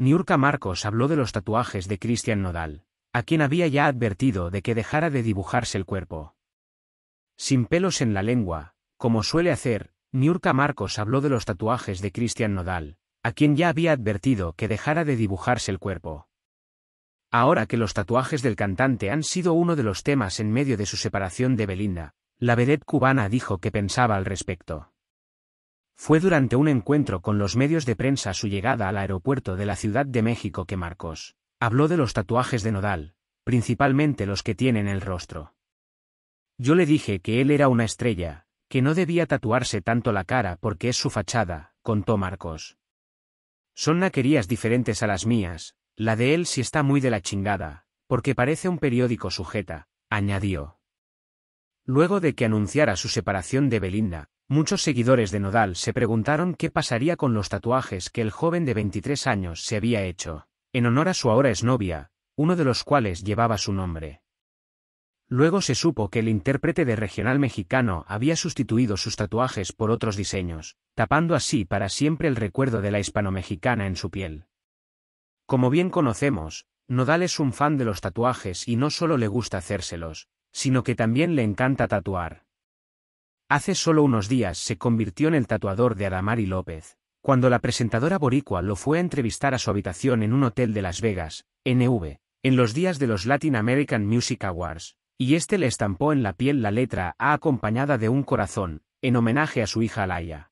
Niurka Marcos habló de los tatuajes de Christian Nodal, a quien había ya advertido de que dejara de dibujarse el cuerpo. Sin pelos en la lengua, como suele hacer, Niurka Marcos habló de los tatuajes de Christian Nodal, a quien ya había advertido que dejara de dibujarse el cuerpo. Ahora que los tatuajes del cantante han sido uno de los temas en medio de su separación de Belinda, la vedette cubana dijo que pensaba al respecto. Fue durante un encuentro con los medios de prensa su llegada al aeropuerto de la Ciudad de México que Marcos habló de los tatuajes de Nodal, principalmente los que tiene en el rostro. Yo le dije que él era una estrella, que no debía tatuarse tanto la cara porque es su fachada, contó Marcos. Son naquerías diferentes a las mías, la de él sí está muy de la chingada, porque parece un periódico sujeta, añadió. Luego de que anunciara su separación de Belinda, Muchos seguidores de Nodal se preguntaron qué pasaría con los tatuajes que el joven de 23 años se había hecho, en honor a su ahora exnovia, uno de los cuales llevaba su nombre. Luego se supo que el intérprete de regional mexicano había sustituido sus tatuajes por otros diseños, tapando así para siempre el recuerdo de la hispano-mexicana en su piel. Como bien conocemos, Nodal es un fan de los tatuajes y no solo le gusta hacérselos, sino que también le encanta tatuar. Hace solo unos días se convirtió en el tatuador de Adamari López, cuando la presentadora boricua lo fue a entrevistar a su habitación en un hotel de Las Vegas, NV, en los días de los Latin American Music Awards, y este le estampó en la piel la letra A acompañada de un corazón, en homenaje a su hija Laia.